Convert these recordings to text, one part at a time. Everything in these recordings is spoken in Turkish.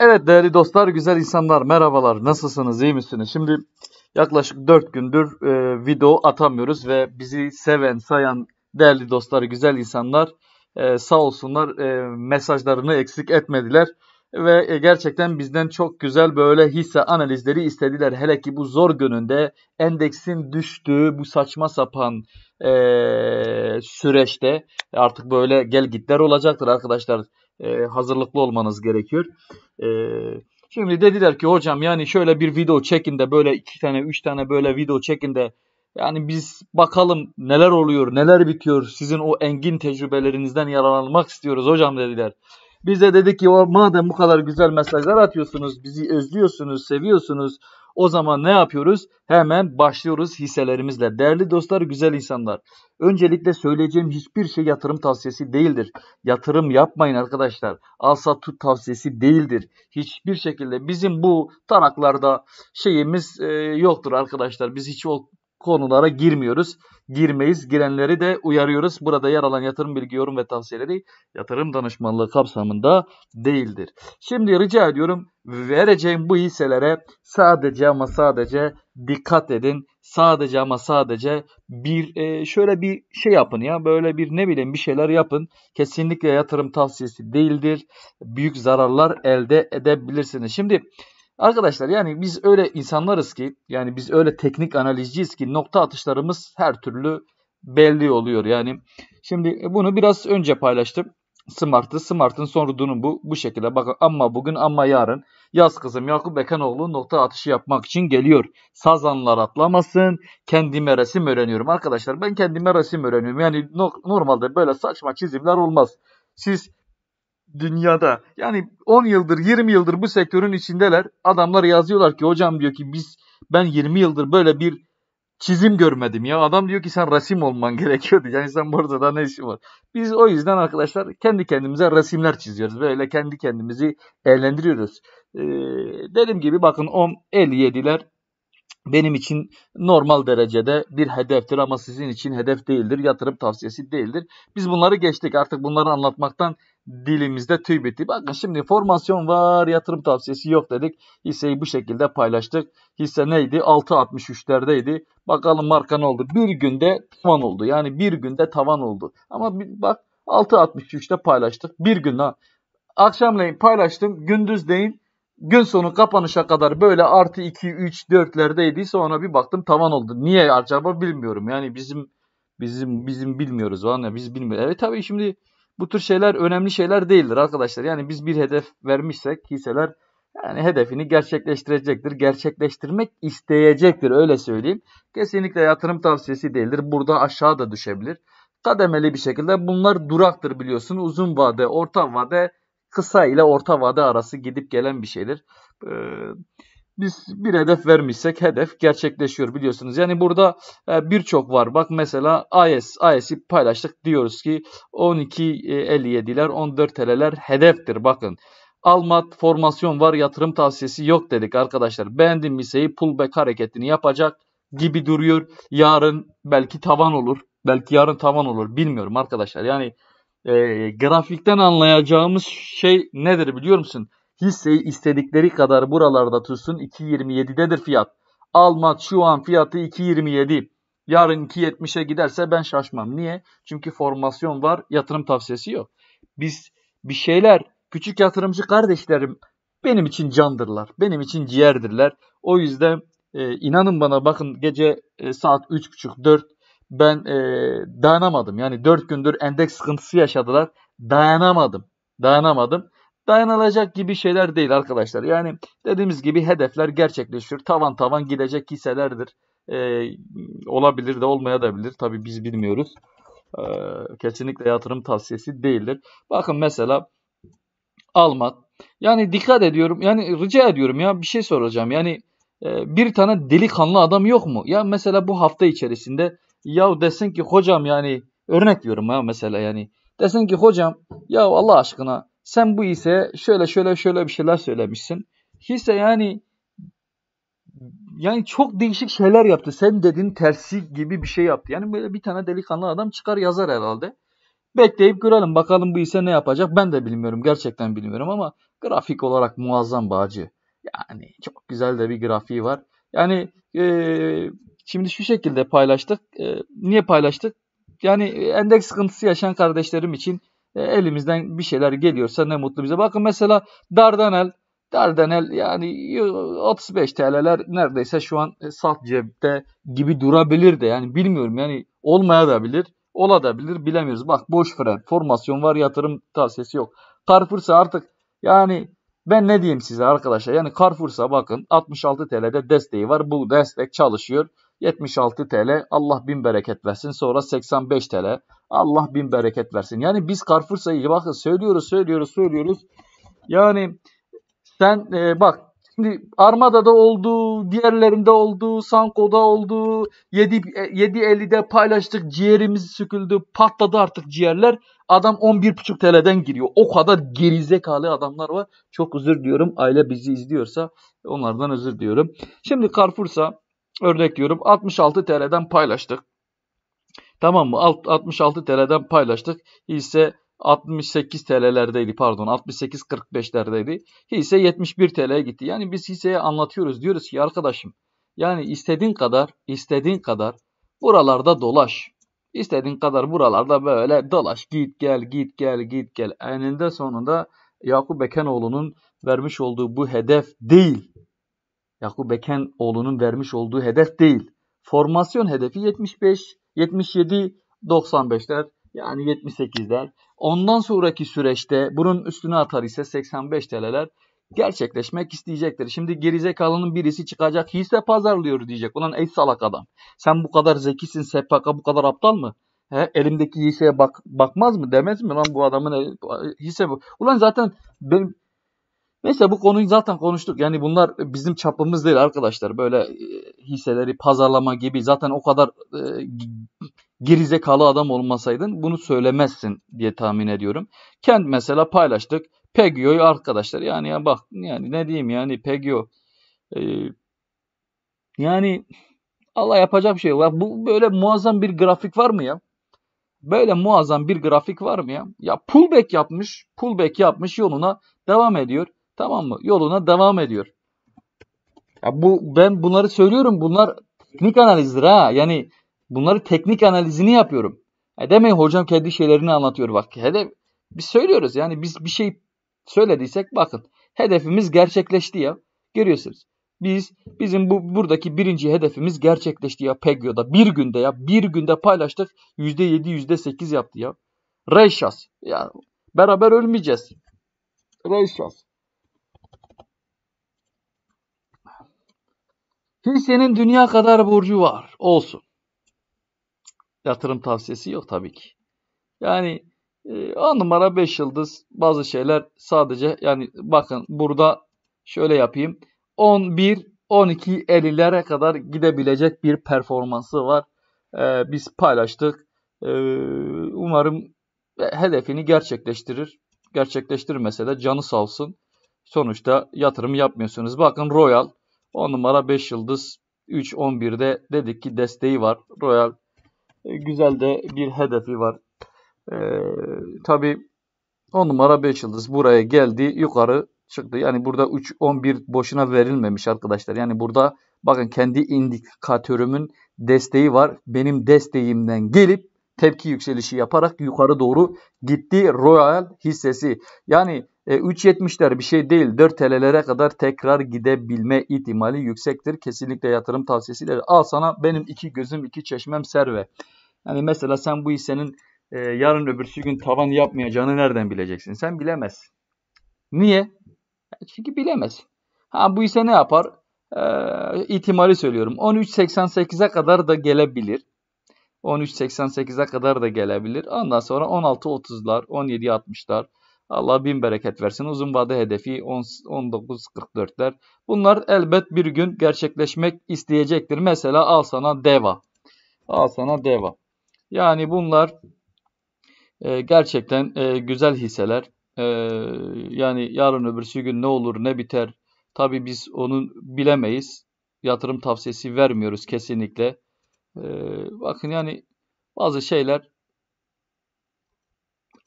Evet değerli dostlar, güzel insanlar merhabalar. Nasılsınız, iyi misiniz? Şimdi yaklaşık 4 gündür e, video atamıyoruz ve bizi seven, sayan değerli dostlar, güzel insanlar e, sağ olsunlar e, mesajlarını eksik etmediler. Ve e, gerçekten bizden çok güzel böyle hisse analizleri istediler. Hele ki bu zor gününde endeksin düştüğü bu saçma sapan e, süreçte artık böyle gel gitler olacaktır arkadaşlar e, hazırlıklı olmanız gerekiyor. E, şimdi dediler ki hocam yani şöyle bir video çekin de böyle iki tane üç tane böyle video çekin de yani biz bakalım neler oluyor, neler bitiyor. Sizin o engin tecrübelerinizden yararlanmak istiyoruz hocam dediler. Biz de dedik ki o madem bu kadar güzel mesajlar atıyorsunuz, bizi özlüyorsunuz, seviyorsunuz. O zaman ne yapıyoruz? Hemen başlıyoruz hisselerimizle. Değerli dostlar, güzel insanlar. Öncelikle söyleyeceğim hiçbir şey yatırım tavsiyesi değildir. Yatırım yapmayın arkadaşlar. Al sat tut tavsiyesi değildir. Hiçbir şekilde bizim bu taraklarda şeyimiz e, yoktur arkadaşlar. Biz hiç o konulara girmiyoruz girmeyiz. Girenleri de uyarıyoruz. Burada yer alan yatırım bilgi, yorum ve tavsiyeleri yatırım danışmanlığı kapsamında değildir. Şimdi rica ediyorum vereceğim bu hisselere sadece ama sadece dikkat edin. Sadece ama sadece bir e, şöyle bir şey yapın ya böyle bir ne bileyim bir şeyler yapın. Kesinlikle yatırım tavsiyesi değildir. Büyük zararlar elde edebilirsiniz. Şimdi Arkadaşlar yani biz öyle insanlarız ki yani biz öyle teknik analizciyiz ki nokta atışlarımız her türlü belli oluyor. Yani şimdi e, bunu biraz önce paylaştım. Smart'ı. Smart'ın son rudunun bu. Bu şekilde bakın ama bugün ama yarın yaz kızım Yakup Bekanoğlu nokta atışı yapmak için geliyor. Sazanlar atlamasın. Kendime resim öğreniyorum. Arkadaşlar ben kendime resim öğreniyorum. Yani no normalde böyle saçma çizimler olmaz. Siz dünyada. Yani 10 yıldır 20 yıldır bu sektörün içindeler. Adamlar yazıyorlar ki hocam diyor ki biz ben 20 yıldır böyle bir çizim görmedim ya. Adam diyor ki sen resim olman gerekiyordu. Yani sen burada da ne işin var? Biz o yüzden arkadaşlar kendi kendimize resimler çiziyoruz. Böyle kendi kendimizi eğlendiriyoruz. Ee, dediğim gibi bakın 10.57'ler benim için normal derecede bir hedeftir ama sizin için hedef değildir. Yatırım tavsiyesi değildir. Biz bunları geçtik. Artık bunları anlatmaktan dilimizde tüy bitti. Bakın şimdi formasyon var, yatırım tavsiyesi yok dedik. Hisseyi bu şekilde paylaştık. Hisse neydi? 6.63'lerdeydi. Bakalım marka ne oldu? Bir günde tavan oldu. Yani bir günde tavan oldu. Ama bir, bak 6.63'te paylaştık. Bir gün ha. Akşamleyin paylaştım. Gündüzleyin gün sonu kapanışa kadar böyle artı 2, 3, 4'lerdeydi. Sonra bir baktım tavan oldu. Niye acaba bilmiyorum. Yani bizim bizim bizim bilmiyoruz. Vallahi biz bilmiyoruz. Evet tabii şimdi bu tür şeyler önemli şeyler değildir arkadaşlar. Yani biz bir hedef vermişsek hisseler yani hedefini gerçekleştirecektir. Gerçekleştirmek isteyecektir öyle söyleyeyim. Kesinlikle yatırım tavsiyesi değildir. Burada aşağı da düşebilir. Kademeli bir şekilde bunlar duraktır biliyorsun. Uzun vade, orta vade, kısa ile orta vade arası gidip gelen bir şeydir. Ee, biz bir hedef vermişsek hedef gerçekleşiyor biliyorsunuz. Yani burada e, birçok var. Bak mesela AES, AES'i paylaştık diyoruz ki 12.57'ler 14 TL'ler hedeftir bakın. Almat formasyon var yatırım tavsiyesi yok dedik arkadaşlar. Beğendim liseyi pullback hareketini yapacak gibi duruyor. Yarın belki tavan olur. Belki yarın tavan olur bilmiyorum arkadaşlar. Yani e, grafikten anlayacağımız şey nedir biliyor musun? Hisseyi istedikleri kadar buralarda tutsun 2.27'dedir fiyat. Almak şu an fiyatı 2.27. Yarın 2.70'e giderse ben şaşmam. Niye? Çünkü formasyon var, yatırım tavsiyesi yok. Biz bir şeyler, küçük yatırımcı kardeşlerim benim için candırlar, benim için ciğerdirler. O yüzden e, inanın bana bakın gece e, saat 3.30-4 ben e, dayanamadım. Yani 4 gündür endeks sıkıntısı yaşadılar. Dayanamadım. Dayanamadım dayanılacak gibi şeyler değil arkadaşlar. Yani dediğimiz gibi hedefler gerçekleşir. Tavan tavan gidecek hisselerdir. Ee, olabilir de olmayabilir. Tabi biz bilmiyoruz. Ee, kesinlikle yatırım tavsiyesi değildir. Bakın mesela Almat. Yani dikkat ediyorum. Yani rica ediyorum ya bir şey soracağım. Yani e, bir tane delikanlı adam yok mu? Ya mesela bu hafta içerisinde ya desin ki hocam yani örnek diyorum ya mesela yani desin ki hocam ya Allah aşkına sen bu ise şöyle şöyle şöyle bir şeyler söylemişsin. Hisse yani yani çok değişik şeyler yaptı. Sen dedin tersi gibi bir şey yaptı. Yani böyle bir tane delikanlı adam çıkar yazar herhalde. Bekleyip görelim bakalım bu ise ne yapacak. Ben de bilmiyorum gerçekten bilmiyorum ama grafik olarak muazzam bacı. Yani çok güzel de bir grafiği var. Yani e, şimdi şu şekilde paylaştık. E, niye paylaştık? Yani e, endeks sıkıntısı yaşayan kardeşlerim için e, elimizden bir şeyler geliyorsa ne mutlu bize. Bakın mesela Dardanel Dardanel yani 35 TL'ler neredeyse şu an e, salt cepte gibi durabilir de yani bilmiyorum yani olmaya da bilir, ola da bilir bilemiyoruz. Bak boş fren, formasyon var, yatırım tavsiyesi yok. Carrefour'sa artık yani ben ne diyeyim size arkadaşlar yani Carrefour'sa bakın 66 TL'de desteği var. Bu destek çalışıyor. 76 TL Allah bin bereket versin. Sonra 85 TL Allah bin bereket versin. Yani biz Carrefour'sa ilgili bakın söylüyoruz söylüyoruz söylüyoruz. Yani sen e, bak şimdi Armada'da oldu, diğerlerinde oldu, Sanko'da oldu, 7, 7.50'de e, paylaştık ciğerimiz söküldü, patladı artık ciğerler. Adam 11.5 TL'den giriyor. O kadar gerizekalı adamlar var. Çok özür diyorum aile bizi izliyorsa onlardan özür diyorum. Şimdi Carrefour'sa Örnek diyorum 66 TL'den paylaştık. Tamam mı? 66 TL'den paylaştık. Hisse 68 TL'lerdeydi pardon 68.45'lerdeydi. Hisse 71 TL'ye gitti. Yani biz hisseye anlatıyoruz. Diyoruz ki arkadaşım yani istediğin kadar istediğin kadar buralarda dolaş. İstediğin kadar buralarda böyle dolaş. Git gel git gel git gel. Eninde sonunda Yakup Ekenoğlu'nun vermiş olduğu bu hedef değil. Yakup Beken oğlunun vermiş olduğu hedef değil. Formasyon hedefi 75, 77, 95'ler yani 78'ler. Ondan sonraki süreçte bunun üstüne atar ise 85 TL'ler gerçekleşmek isteyecektir. Şimdi gerizekalının birisi çıkacak hisse pazarlıyor diyecek. Ulan ey salak adam. Sen bu kadar zekisin SPK bu kadar aptal mı? He, elimdeki hisseye bak, bakmaz mı demez mi lan bu adamın e, hisse bu. Ulan zaten benim Neyse bu konuyu zaten konuştuk. Yani bunlar bizim çapımız değil arkadaşlar. Böyle e, hisseleri pazarlama gibi zaten o kadar e, gerizekalı adam olmasaydın bunu söylemezsin diye tahmin ediyorum. Kent mesela paylaştık. Pegio'yu arkadaşlar yani ya bak yani ne diyeyim yani Pegio e, yani Allah yapacak bir şey var. Bu böyle muazzam bir grafik var mı ya? Böyle muazzam bir grafik var mı ya? Ya pullback yapmış, pullback yapmış yoluna devam ediyor. Tamam mı? Yoluna devam ediyor. Ya bu ben bunları söylüyorum. Bunlar teknik analizdir ha. Yani bunları teknik analizini yapıyorum. E demeyin hocam kendi şeylerini anlatıyor bak. Hedef biz söylüyoruz. Yani biz bir şey söylediysek bakın hedefimiz gerçekleşti ya. Görüyorsunuz. Biz bizim bu buradaki birinci hedefimiz gerçekleşti ya Pegio'da. Bir günde ya bir günde paylaştık. yüzde yedi yüzde sekiz yaptı ya. Reşas. Ya beraber ölmeyeceğiz. Reşas. Kimsenin dünya kadar borcu var. Olsun. Yatırım tavsiyesi yok tabii ki. Yani 10 e, numara 5 yıldız bazı şeyler sadece yani bakın burada şöyle yapayım. 11 12 50'lere kadar gidebilecek bir performansı var. Ee, biz paylaştık. Ee, umarım hedefini gerçekleştirir. Gerçekleştirmese de canı sağ olsun. Sonuçta yatırım yapmıyorsunuz. Bakın Royal 10 numara 5 yıldız 3.11'de dedik ki desteği var. Royal e, güzel de bir hedefi var. Ee, Tabi 10 numara 5 yıldız buraya geldi yukarı çıktı. Yani burada 3.11 boşuna verilmemiş arkadaşlar. Yani burada bakın kendi indikatörümün desteği var. Benim desteğimden gelip tepki yükselişi yaparak yukarı doğru gitti Royal hissesi. Yani e, 3.70'ler bir şey değil 4 TL'lere kadar tekrar gidebilme ihtimali yüksektir. Kesinlikle yatırım tavsiyesiyle al sana benim iki gözüm iki çeşmem serve. Yani mesela sen bu hissenin e, yarın öbürsü gün tavan yapmayacağını nereden bileceksin? Sen bilemezsin. Niye? Çünkü bilemezsin. Ha bu hisse ne yapar? E, ihtimali söylüyorum. 13.88'e kadar da gelebilir. 13.88'e kadar da gelebilir. Ondan sonra 16.30'lar, 17.60'lar. Allah bin bereket versin. Uzun vade hedefi 19.44'ler. Bunlar elbet bir gün gerçekleşmek isteyecektir. Mesela al sana deva. Al sana deva. Yani bunlar e, gerçekten e, güzel hisseler. E, yani yarın öbürsü gün ne olur ne biter. Tabi biz onu bilemeyiz. Yatırım tavsiyesi vermiyoruz kesinlikle. Ee, bakın yani bazı şeyler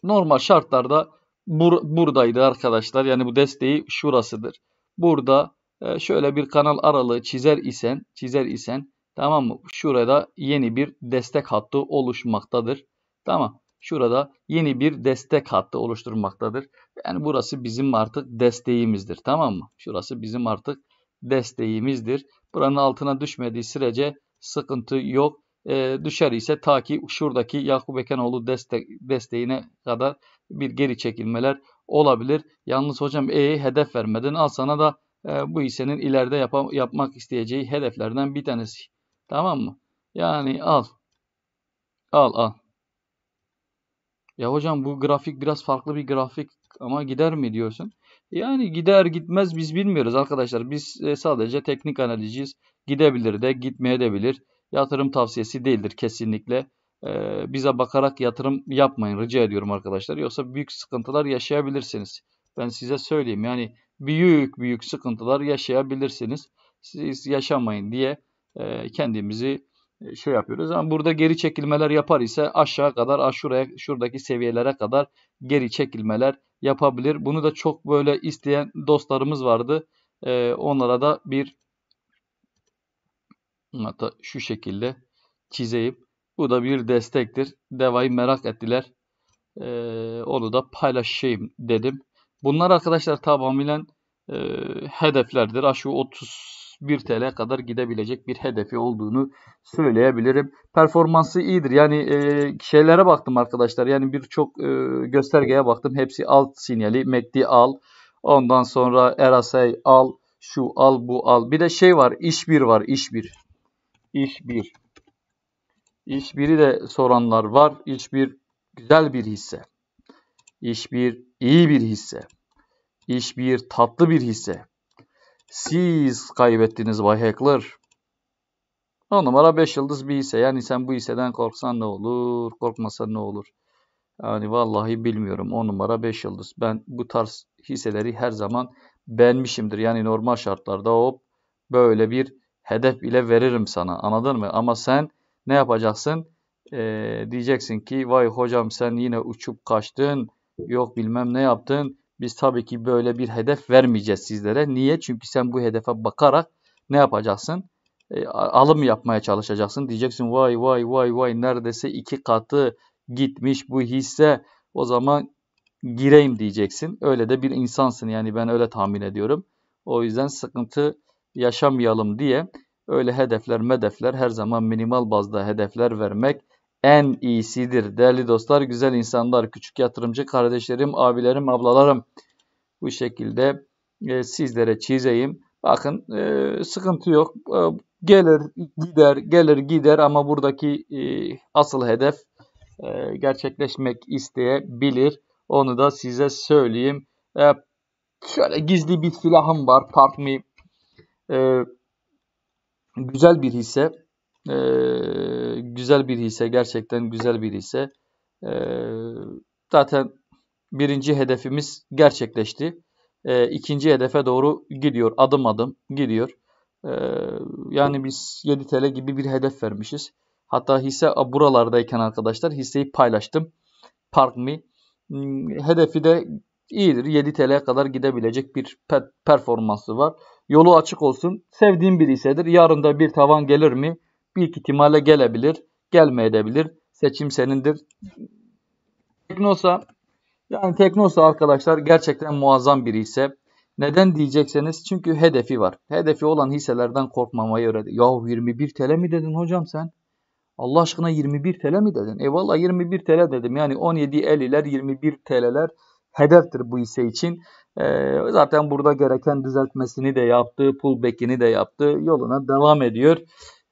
normal şartlarda bur buradaydı arkadaşlar. Yani bu desteği şurasıdır. Burada e, şöyle bir kanal aralığı çizer isen, çizer isen tamam mı? Şurada yeni bir destek hattı oluşmaktadır. Tamam. Şurada yeni bir destek hattı oluşturmaktadır. Yani burası bizim artık desteğimizdir. Tamam mı? Şurası bizim artık desteğimizdir. Buranın altına düşmediği sürece sıkıntı yok. E, düşer ise ta ki şuradaki Yakup Ekenoğlu deste desteğine kadar bir geri çekilmeler olabilir. Yalnız hocam E'yi hedef vermedin al sana da e, bu hissenin ileride yap yapmak isteyeceği hedeflerden bir tanesi. Tamam mı? Yani al. Al al. Ya hocam bu grafik biraz farklı bir grafik ama gider mi diyorsun? Yani gider gitmez biz bilmiyoruz arkadaşlar. Biz e, sadece teknik analiziz Gidebilir de gitmeye de bilir. Yatırım tavsiyesi değildir kesinlikle. Ee, bize bakarak yatırım yapmayın rica ediyorum arkadaşlar. Yoksa büyük sıkıntılar yaşayabilirsiniz. Ben size söyleyeyim yani büyük büyük sıkıntılar yaşayabilirsiniz. Siz yaşamayın diye e, kendimizi e, şey yapıyoruz. Ama burada geri çekilmeler yapar ise aşağı kadar şuraya şuradaki seviyelere kadar geri çekilmeler yapabilir. Bunu da çok böyle isteyen dostlarımız vardı. Ee, onlara da bir Hatta şu şekilde çizeyim. Bu da bir destektir. Devayı merak ettiler. Ee, onu da paylaşayım dedim. Bunlar arkadaşlar tamamıyla e, hedeflerdir. Aşağı 31 TL kadar gidebilecek bir hedefi olduğunu söyleyebilirim. Performansı iyidir. Yani e, şeylere baktım arkadaşlar. Yani birçok e, göstergeye baktım. Hepsi alt sinyali. MACD al. Ondan sonra RSI al. Şu al bu al. Bir de şey var. İş bir var. İş bir. İş 1. İş 1'i de soranlar var. İş 1 güzel bir hisse. İş 1 iyi bir hisse. İş 1 tatlı bir hisse. Siz kaybettiniz Bay Hackler. 10 numara 5 yıldız bir hisse. Yani sen bu hisseden korksan ne olur, korkmasan ne olur? Yani vallahi bilmiyorum. 10 numara 5 yıldız. Ben bu tarz hisseleri her zaman beğenmişimdir. Yani normal şartlarda hop böyle bir hedef ile veririm sana anladın mı? Ama sen ne yapacaksın? Ee, diyeceksin ki vay hocam sen yine uçup kaçtın yok bilmem ne yaptın. Biz tabii ki böyle bir hedef vermeyeceğiz sizlere. Niye? Çünkü sen bu hedefe bakarak ne yapacaksın? E, alım yapmaya çalışacaksın. Diyeceksin vay vay vay vay neredeyse iki katı gitmiş bu hisse. O zaman gireyim diyeceksin. Öyle de bir insansın yani ben öyle tahmin ediyorum. O yüzden sıkıntı yaşamayalım diye öyle hedefler medefler her zaman minimal bazda hedefler vermek en iyisidir. Değerli dostlar, güzel insanlar, küçük yatırımcı kardeşlerim, abilerim, ablalarım bu şekilde e, sizlere çizeyim. Bakın e, sıkıntı yok. E, gelir gider, gelir gider ama buradaki e, asıl hedef e, gerçekleşmek isteyebilir. Onu da size söyleyeyim. E, şöyle gizli bir silahım var. Part e, güzel bir hisse. E, güzel bir hisse. Gerçekten güzel bir hisse. E, zaten birinci hedefimiz gerçekleşti. E, ikinci hedefe doğru gidiyor. Adım adım gidiyor. E, yani biz 7 TL gibi bir hedef vermişiz. Hatta hisse buralardayken arkadaşlar hisseyi paylaştım. Park Me. Hmm, hedefi de iyidir. 7 TL kadar gidebilecek bir performansı var. Yolu açık olsun. Sevdiğim biri isedir. Yarın da bir tavan gelir mi? Bir ihtimalle gelebilir. Gelmeyebilir. Seçim senindir. Teknosa yani Teknosa arkadaşlar gerçekten muazzam biri ise neden diyecekseniz çünkü hedefi var. Hedefi olan hisselerden korkmamayı öğrendi. Yahu 21 TL mi dedin hocam sen? Allah aşkına 21 TL mi dedin? Eyvallah 21 TL dedim. Yani 17 el iler 21 TL'ler hedeftir bu hisse için. E, zaten burada gereken düzeltmesini de yaptı, pullback'ini de yaptı. Yoluna devam ediyor.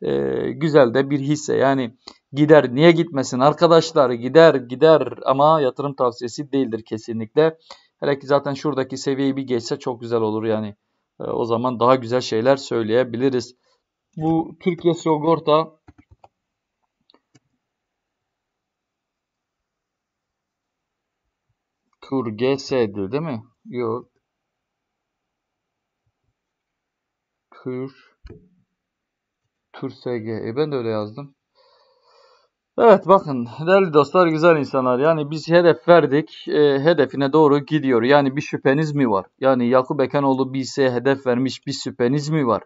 E, güzel de bir hisse. Yani gider. Niye gitmesin arkadaşlar? Gider, gider ama yatırım tavsiyesi değildir kesinlikle. Hele ki zaten şuradaki seviyeyi bir geçse çok güzel olur yani. E, o zaman daha güzel şeyler söyleyebiliriz. Bu Türkiye Sigorta Turges'di değil mi? yurt tür türsg. E ben de öyle yazdım. Evet bakın değerli dostlar güzel insanlar yani biz hedef verdik e, hedefine doğru gidiyor. Yani bir şüpheniz mi var? Yani Yakup Ekenoğlu BİS'e hedef vermiş bir şüpheniz mi var?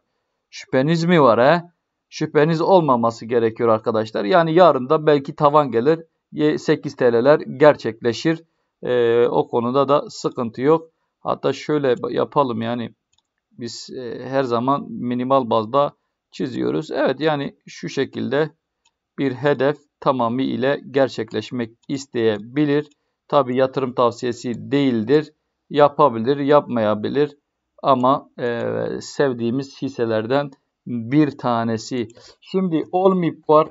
Şüpheniz mi var he? Şüpheniz olmaması gerekiyor arkadaşlar. Yani yarın da belki tavan gelir 8 TL'ler gerçekleşir. E, o konuda da sıkıntı yok. Hatta şöyle yapalım yani biz e, her zaman minimal bazda çiziyoruz. Evet yani şu şekilde bir hedef tamamı gerçekleşmek isteyebilir. Tabi yatırım tavsiyesi değildir. Yapabilir, yapmayabilir ama e, sevdiğimiz hisselerden bir tanesi. Şimdi olmip var.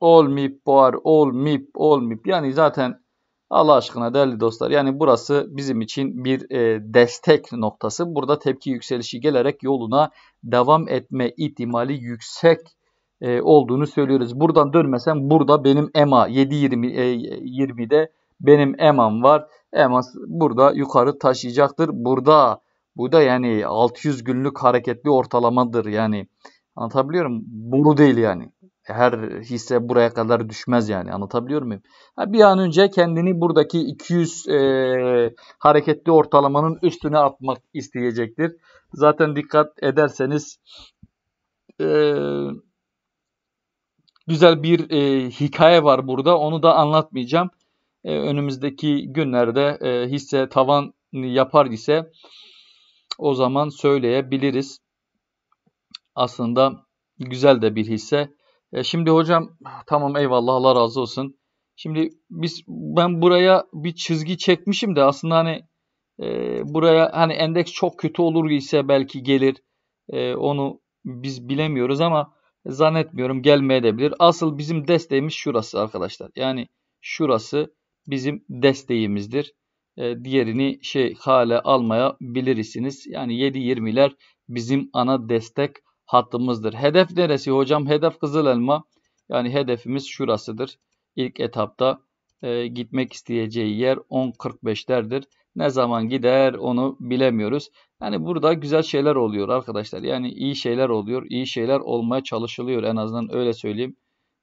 Olmip var. Olmip, olmip. Yani zaten Allah aşkına değerli dostlar yani burası bizim için bir e, destek noktası. Burada tepki yükselişi gelerek yoluna devam etme ihtimali yüksek e, olduğunu söylüyoruz. Buradan dönmesem burada benim EMA 7.20 e, 20'de e, benim EMA'm var. EMA burada yukarı taşıyacaktır. Burada bu da yani 600 günlük hareketli ortalamadır yani. Anlatabiliyorum. Bunu değil yani her hisse buraya kadar düşmez yani anlatabiliyor muyum? Ha, bir an önce kendini buradaki 200 e, hareketli ortalamanın üstüne atmak isteyecektir. Zaten dikkat ederseniz e, güzel bir e, hikaye var burada onu da anlatmayacağım. E, önümüzdeki günlerde e, hisse tavan yapar ise o zaman söyleyebiliriz. Aslında güzel de bir hisse. E, şimdi hocam tamam eyvallah Allah razı olsun. Şimdi biz ben buraya bir çizgi çekmişim de aslında hani e, buraya hani endeks çok kötü olur ise belki gelir. E, onu biz bilemiyoruz ama zannetmiyorum gelmeye de bilir. Asıl bizim desteğimiz şurası arkadaşlar. Yani şurası bizim desteğimizdir. E, diğerini şey hale almaya bilirsiniz. Yani 7.20'ler bizim ana destek hattımızdır. Hedef neresi hocam? Hedef Kızıl Elma. Yani hedefimiz şurasıdır. İlk etapta e, gitmek isteyeceği yer 10.45'lerdir. Ne zaman gider onu bilemiyoruz. Yani burada güzel şeyler oluyor arkadaşlar. Yani iyi şeyler oluyor. İyi şeyler olmaya çalışılıyor en azından öyle söyleyeyim.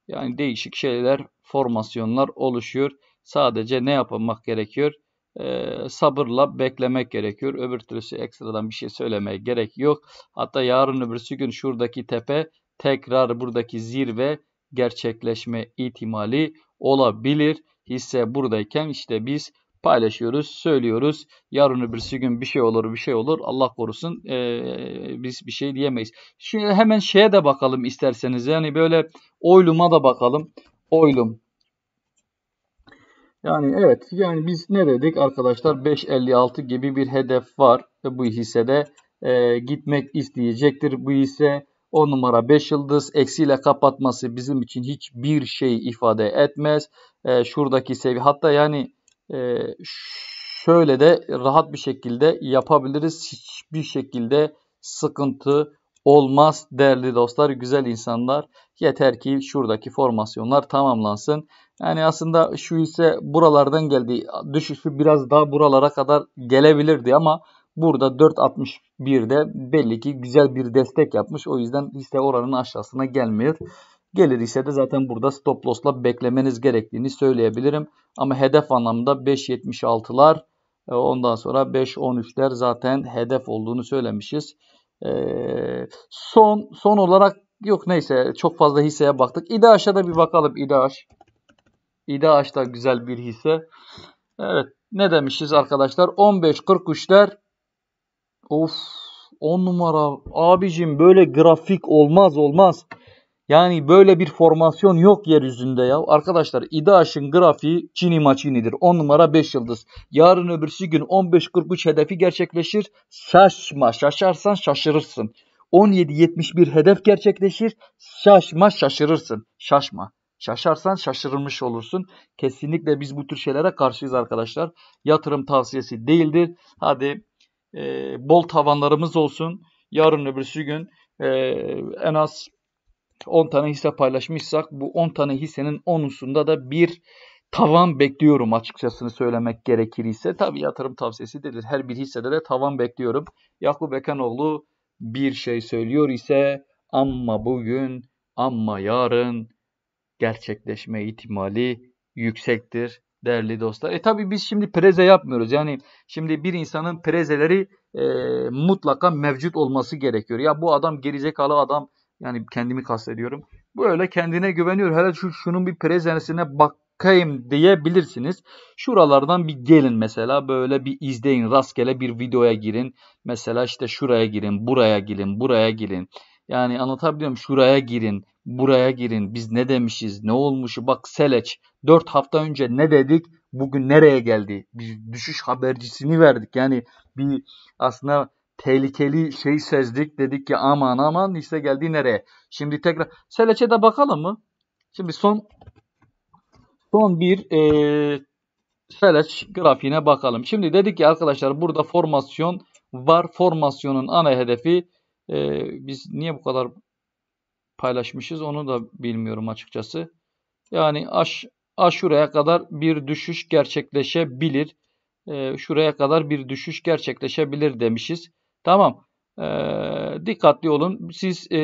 Yani değişik şeyler, formasyonlar oluşuyor. Sadece ne yapmak gerekiyor? e, sabırla beklemek gerekiyor. Öbür türlüsü ekstradan bir şey söylemeye gerek yok. Hatta yarın öbürsü gün şuradaki tepe tekrar buradaki zirve gerçekleşme ihtimali olabilir. Hisse buradayken işte biz paylaşıyoruz, söylüyoruz. Yarın öbürsü gün bir şey olur, bir şey olur. Allah korusun e, biz bir şey diyemeyiz. Şimdi hemen şeye de bakalım isterseniz. Yani böyle oyluma da bakalım. Oylum yani evet yani biz ne dedik arkadaşlar 5.56 gibi bir hedef var ve bu hissede e, gitmek isteyecektir. Bu hisse 10 numara 5 yıldız eksiyle kapatması bizim için hiçbir şey ifade etmez. E, şuradaki seviye hatta yani e, şöyle de rahat bir şekilde yapabiliriz. Hiçbir şekilde sıkıntı olmaz değerli dostlar, güzel insanlar. Yeter ki şuradaki formasyonlar tamamlansın. Yani aslında şu ise buralardan geldi. Düşüşü biraz daha buralara kadar gelebilirdi ama burada 4.61'de belli ki güzel bir destek yapmış. O yüzden hisse oranın aşağısına gelmiyor. Gelir ise de zaten burada stop loss'la beklemeniz gerektiğini söyleyebilirim. Ama hedef anlamında 5.76'lar e, ondan sonra 5.13'ler zaten hedef olduğunu söylemişiz. E, son son olarak yok neyse çok fazla hisseye baktık. İDAŞ'a da bir bakalım İDAŞ. İda da güzel bir hisse. Evet ne demişiz arkadaşlar 15 15.43'ler of 10 numara abicim böyle grafik olmaz olmaz. Yani böyle bir formasyon yok yeryüzünde ya. Arkadaşlar İdaş'ın grafiği Çini maçinidir. 10 numara 5 yıldız. Yarın öbürsü gün 15-43 hedefi gerçekleşir. Şaşma. Şaşarsan şaşırırsın. 17-71 hedef gerçekleşir. Şaşma şaşırırsın. Şaşma. Şaşarsan şaşırmış olursun. Kesinlikle biz bu tür şeylere karşıyız arkadaşlar. Yatırım tavsiyesi değildir. Hadi e, bol tavanlarımız olsun. Yarın öbür gün e, en az 10 tane hisse paylaşmışsak bu 10 tane hissenin 10'usunda da bir tavan bekliyorum açıkçası söylemek gerekir ise. Tabi yatırım tavsiyesi değildir. Her bir hissede de tavan bekliyorum. Yakup Ekenoğlu bir şey söylüyor ise ama bugün ama yarın gerçekleşme ihtimali yüksektir değerli dostlar. E tabi biz şimdi preze yapmıyoruz. Yani şimdi bir insanın prezeleri e, mutlaka mevcut olması gerekiyor. Ya bu adam gerizekalı adam yani kendimi kastediyorum. Bu öyle kendine güveniyor. Hele şu şunun bir prezenesine bakayım diyebilirsiniz. Şuralardan bir gelin mesela böyle bir izleyin. Rastgele bir videoya girin. Mesela işte şuraya girin, buraya girin, buraya girin. Yani anlatabiliyorum şuraya girin buraya girin. Biz ne demişiz? Ne olmuşu? Bak Seleç 4 hafta önce ne dedik? Bugün nereye geldi? Biz düşüş habercisini verdik. Yani bir aslında tehlikeli şey sezdik. Dedik ki aman aman işte geldi nereye? Şimdi tekrar Seleç'e de bakalım mı? Şimdi son son bir ee, Seleç grafiğine bakalım. Şimdi dedik ki arkadaşlar burada formasyon var. Formasyonun ana hedefi e, biz niye bu kadar paylaşmışız. Onu da bilmiyorum açıkçası. Yani aş, aşuraya kadar bir düşüş gerçekleşebilir. E, şuraya kadar bir düşüş gerçekleşebilir demişiz. Tamam. E, dikkatli olun. Siz e,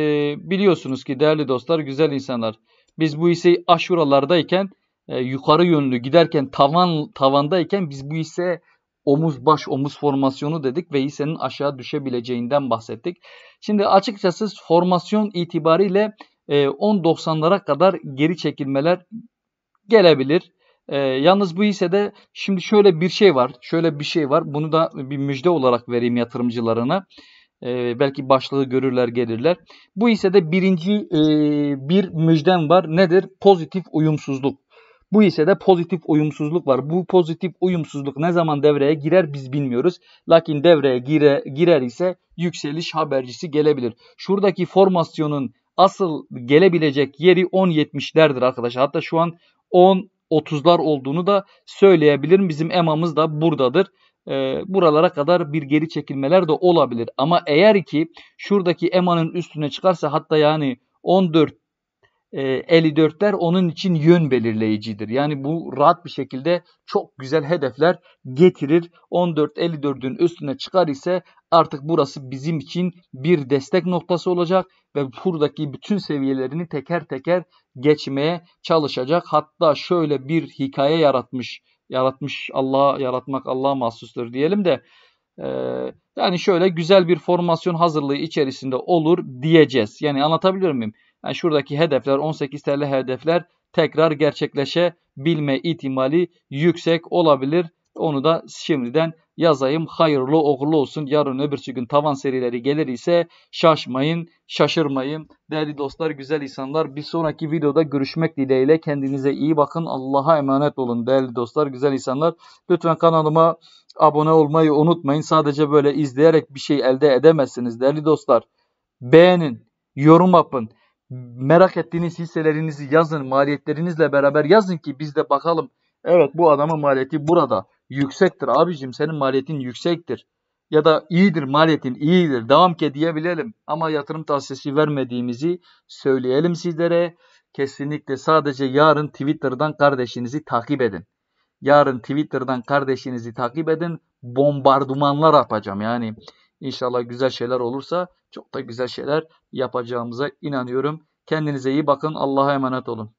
biliyorsunuz ki değerli dostlar, güzel insanlar. Biz bu hisseyi aşuralardayken e, yukarı yönlü giderken tavan tavandayken biz bu hisse omuz baş omuz formasyonu dedik ve hissenin aşağı düşebileceğinden bahsettik. Şimdi açıkçası formasyon itibariyle 10.90'lara e, kadar geri çekilmeler gelebilir. E, yalnız bu de şimdi şöyle bir şey var. Şöyle bir şey var. Bunu da bir müjde olarak vereyim yatırımcılarına. E, belki başlığı görürler gelirler. Bu de birinci e, bir müjdem var. Nedir? Pozitif uyumsuzluk. Bu ise de pozitif uyumsuzluk var. Bu pozitif uyumsuzluk ne zaman devreye girer biz bilmiyoruz. Lakin devreye gire, girer ise yükseliş habercisi gelebilir. Şuradaki formasyonun asıl gelebilecek yeri 10.70'lerdir arkadaşlar. Hatta şu an 10.30'lar olduğunu da söyleyebilirim. Bizim EMA'mız da buradadır e, buralara kadar bir geri çekilmeler de olabilir. Ama eğer ki şuradaki EMA'nın üstüne çıkarsa hatta yani 14 e, 54'ler onun için yön belirleyicidir. Yani bu rahat bir şekilde çok güzel hedefler getirir. 14-54'ün üstüne çıkar ise artık burası bizim için bir destek noktası olacak ve buradaki bütün seviyelerini teker teker geçmeye çalışacak. Hatta şöyle bir hikaye yaratmış. Yaratmış Allah yaratmak Allah'a mahsustur diyelim de e, yani şöyle güzel bir formasyon hazırlığı içerisinde olur diyeceğiz. Yani anlatabiliyor muyum? Yani şuradaki hedefler 18 TL hedefler tekrar gerçekleşebilme ihtimali yüksek olabilir. Onu da şimdiden yazayım. Hayırlı uğurlu olsun. Yarın öbürsü gün tavan serileri gelir ise şaşmayın, şaşırmayın. Değerli dostlar, güzel insanlar bir sonraki videoda görüşmek dileğiyle. Kendinize iyi bakın. Allah'a emanet olun değerli dostlar, güzel insanlar. Lütfen kanalıma abone olmayı unutmayın. Sadece böyle izleyerek bir şey elde edemezsiniz değerli dostlar. Beğenin, yorum yapın merak ettiğiniz hisselerinizi yazın. Maliyetlerinizle beraber yazın ki biz de bakalım. Evet bu adamın maliyeti burada. Yüksektir abicim senin maliyetin yüksektir. Ya da iyidir maliyetin iyidir. Devam ki diyebilelim. Ama yatırım tavsiyesi vermediğimizi söyleyelim sizlere. Kesinlikle sadece yarın Twitter'dan kardeşinizi takip edin. Yarın Twitter'dan kardeşinizi takip edin. Bombardımanlar yapacağım yani. İnşallah güzel şeyler olursa çok da güzel şeyler yapacağımıza inanıyorum. Kendinize iyi bakın. Allah'a emanet olun.